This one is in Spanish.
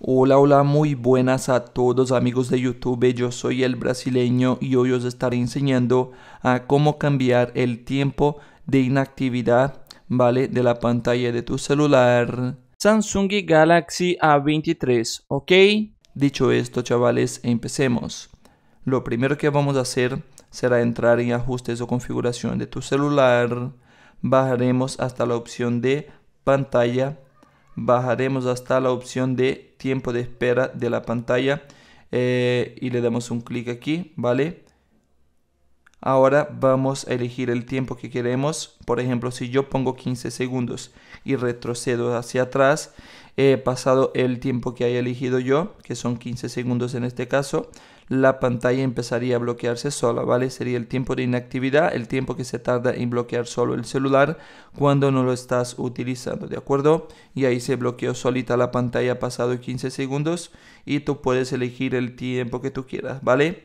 Hola, hola, muy buenas a todos amigos de YouTube, yo soy el brasileño y hoy os estaré enseñando a cómo cambiar el tiempo de inactividad, ¿vale? De la pantalla de tu celular Samsung Galaxy A23, ¿ok? Dicho esto, chavales, empecemos. Lo primero que vamos a hacer será entrar en ajustes o configuración de tu celular. Bajaremos hasta la opción de pantalla bajaremos hasta la opción de tiempo de espera de la pantalla eh, y le damos un clic aquí, ¿vale? Ahora vamos a elegir el tiempo que queremos. Por ejemplo, si yo pongo 15 segundos y retrocedo hacia atrás, he pasado el tiempo que haya elegido yo, que son 15 segundos en este caso, la pantalla empezaría a bloquearse sola, ¿vale? Sería el tiempo de inactividad, el tiempo que se tarda en bloquear solo el celular cuando no lo estás utilizando, ¿de acuerdo? Y ahí se bloqueó solita la pantalla pasado 15 segundos y tú puedes elegir el tiempo que tú quieras, ¿vale?